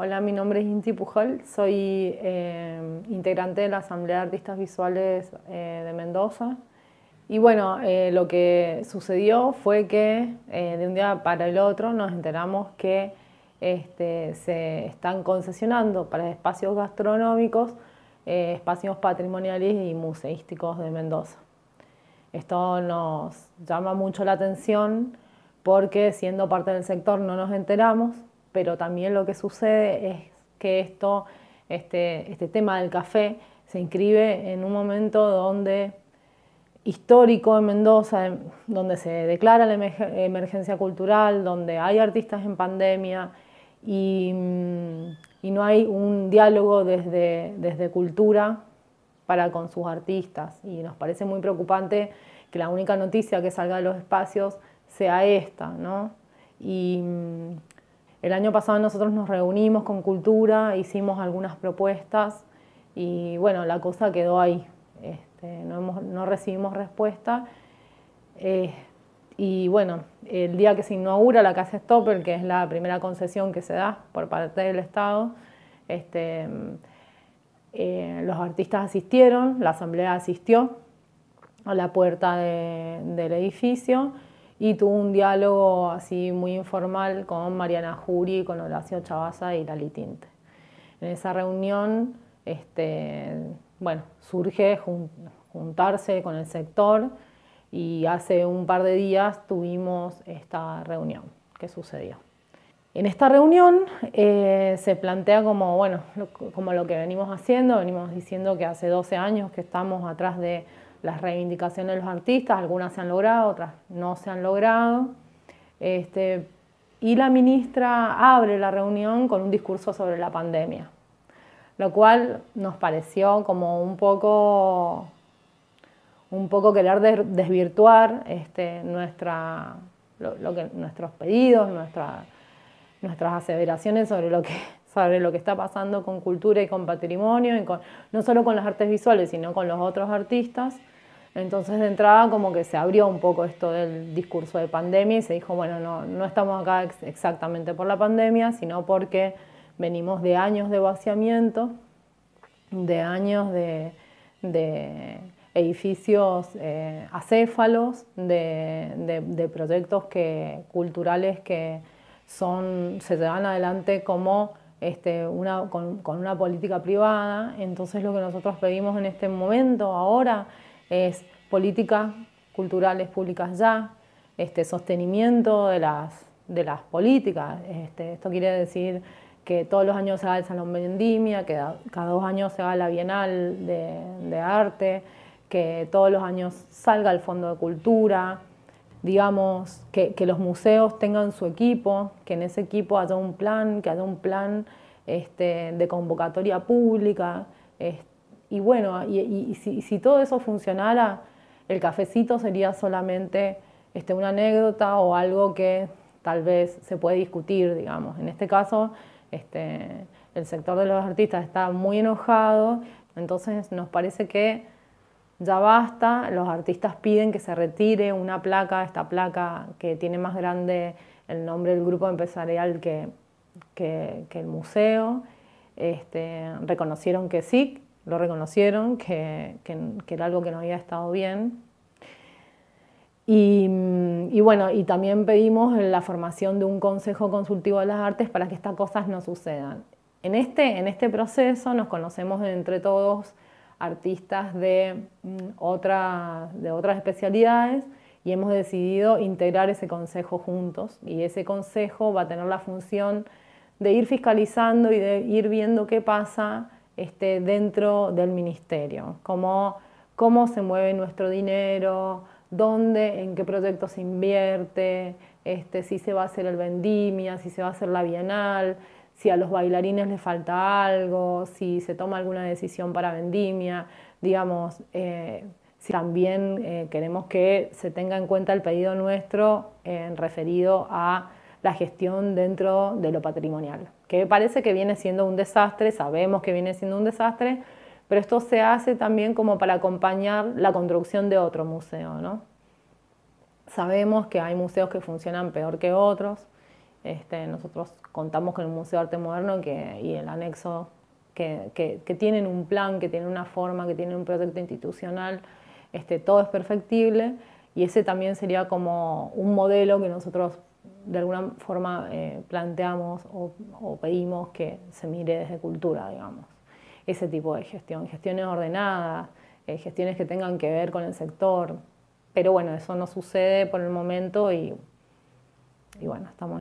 Hola, mi nombre es Inti Pujol, soy eh, integrante de la Asamblea de Artistas Visuales eh, de Mendoza. Y bueno, eh, lo que sucedió fue que de un día para el otro nos enteramos que este, se están concesionando para espacios gastronómicos espacios patrimoniales y museísticos de Mendoza. Esto nos llama mucho la atención porque siendo parte del sector no nos enteramos pero también lo que sucede es que esto, este, este tema del café se inscribe en un momento donde histórico en Mendoza, donde se declara la emergencia cultural, donde hay artistas en pandemia mm, y, no hay un diálogo desde, desde cultura para con sus artistas. Y nos parece muy preocupante que la única noticia que salga de los espacios sea esta, ¿no? Y mm, el año pasado nosotros nos reunimos con Cultura, hicimos algunas propuestas y bueno, la cosa quedó ahí. Este, no, recibimos respuesta. Eh, y bueno, el día que se inaugura la Casa Stopper, que es la primera concesión que se da por parte del Estado, este, eh, los artistas asistieron, la asamblea asistió a la puerta del edificio y tuvo un diálogo así muy informal con Mariana Jury, con Horacio Chavaza y Lali En esa reunión, este, bueno, surge juntarse con el sector y hace un par de días tuvimos esta reunión que sucedió. En esta reunión eh, se plantea como, bueno, como lo que venimos haciendo, venimos diciendo que hace 12 años que estamos atrás de las reivindicaciones de los artistas, algunas se han logrado, otras no se han logrado. Este, y la ministra abre la reunión con un discurso sobre la pandemia, lo cual nos pareció como un poco, un poco querer desvirtuar este, nuestra, que, nuestros pedidos, nuestras aseveraciones sobre lo que sobre lo que está pasando con cultura y con patrimonio, y con, no solo con las artes visuales, sino con los otros artistas. Entonces de entrada como que se abrió un poco esto del discurso de pandemia y se dijo, bueno, no, no estamos acá exactamente por la pandemia, sino porque venimos de años de vaciamiento, de años de, de edificios eh, acéfalos, de, de, proyectos que, culturales que son, se llevan adelante como este, una, con, una política privada. Entonces lo que nosotros pedimos en este momento, ahora, es políticas culturales públicas ya, este, sostenimiento de las, de las políticas. Este, esto quiere decir que todos los años se haga el Salón Vendimia, que cada dos años se haga la Bienal de Arte, que todos los años salga el Fondo de Cultura, digamos, que, los museos tengan su equipo, que en ese equipo haya un plan, que haya un plan este, de convocatoria pública. y bueno, y, si, todo eso funcionara, el cafecito sería solamente este, una anécdota o algo que tal vez se puede discutir, digamos. En este caso, este, el sector de los artistas está muy enojado, entonces nos parece que ya basta, los artistas piden que se retire una placa, esta placa que tiene más grande el nombre del grupo empresarial que, el museo. Este, reconocieron que sí, lo reconocieron, que, era algo que no había estado bien. Y, mm, y bueno, y también pedimos la formación de un consejo consultivo de las artes para que estas cosas no sucedan. En este, en este proceso nos conocemos entre todos artistas mm, de, otras especialidades y hemos decidido integrar ese consejo juntos y ese consejo va a tener la función de ir fiscalizando y de ir viendo qué pasa este, dentro del ministerio, cómo, se mueve nuestro dinero, dónde, en qué proyectos se invierte, este, si se va a hacer el vendimia, si se va a hacer la bienal, si a los bailarines les falta algo, si se toma alguna decisión para vendimia, digamos, eh, si también eh, queremos que se tenga en cuenta el pedido nuestro eh, en referido a la gestión dentro de lo patrimonial, que parece que viene siendo un desastre, sabemos que viene siendo un desastre, pero esto se hace también como para acompañar la construcción de otro museo, ¿no? Sabemos que hay museos que funcionan peor que otros, este, nosotros contamos con el Museo de Arte Moderno y el anexo que, tienen un plan, que tienen una forma, que tienen un proyecto institucional, este, todo es perfectible y ese también sería como un modelo que nosotros de alguna forma eh, planteamos o, pedimos que se mire desde cultura, digamos. Ese tipo de gestión, gestiones ordenadas, eh, gestiones que tengan que ver con el sector. Pero bueno, eso no sucede por el momento y bueno, estamos